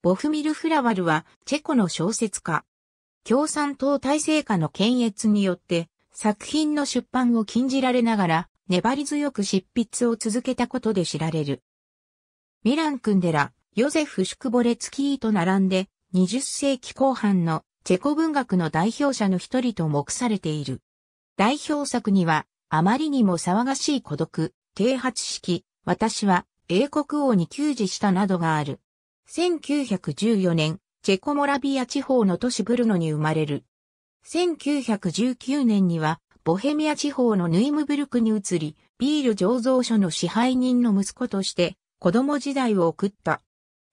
ボフミル・フラワルは、チェコの小説家。共産党体制下の検閲によって、作品の出版を禁じられながら、粘り強く執筆を続けたことで知られる。ミラン・クンデラ、ヨゼフ・シュクボレツキーと並んで、20世紀後半のチェコ文学の代表者の一人と目されている。代表作には、あまりにも騒がしい孤独、低発式、私は英国王に給仕したなどがある。1914年、チェコモラビア地方の都市ブルノに生まれる。1919年には、ボヘミア地方のヌイムブルクに移り、ビール醸造所の支配人の息子として、子供時代を送った。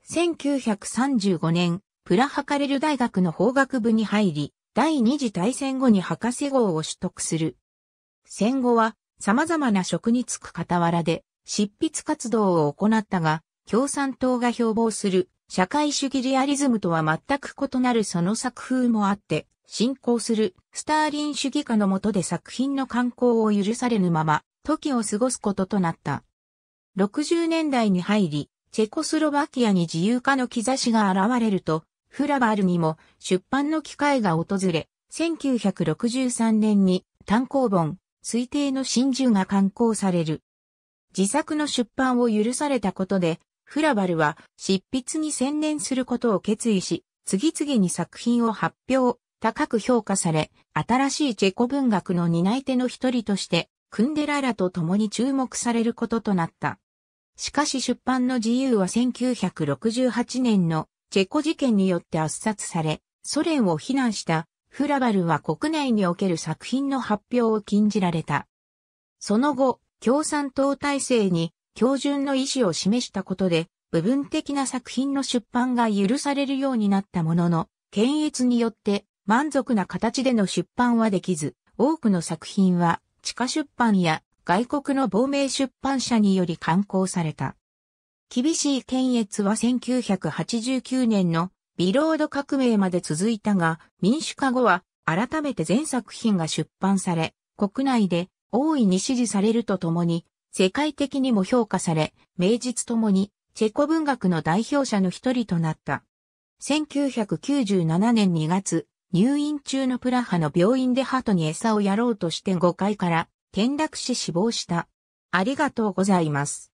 1935年、プラハカレル大学の法学部に入り、第二次大戦後に博士号を取得する。戦後は、様々な職に就く傍らで、執筆活動を行ったが、共産党が標榜する社会主義リアリズムとは全く異なるその作風もあって、進行するスターリン主義下の下で作品の刊行を許されぬまま、時を過ごすこととなった。60年代に入り、チェコスロバキアに自由化の兆しが現れると、フラバールにも出版の機会が訪れ、1963年に単行本、推定の真珠が刊行される。自作の出版を許されたことで、フラバルは執筆に専念することを決意し、次々に作品を発表、高く評価され、新しいチェコ文学の担い手の一人として、クンデララと共に注目されることとなった。しかし出版の自由は1968年のチェコ事件によって圧殺され、ソ連を非難したフラバルは国内における作品の発表を禁じられた。その後、共産党体制に標準の意思を示したことで、部分的な作品の出版が許されるようになったものの、検閲によって満足な形での出版はできず、多くの作品は地下出版や外国の亡命出版社により刊行された。厳しい検閲は1989年のビロード革命まで続いたが、民主化後は改めて全作品が出版され、国内で大いに支持されるとともに、世界的にも評価され、名実ともにチェコ文学の代表者の一人となった。1997年2月、入院中のプラハの病院で鳩に餌をやろうとして5階から転落し死亡した。ありがとうございます。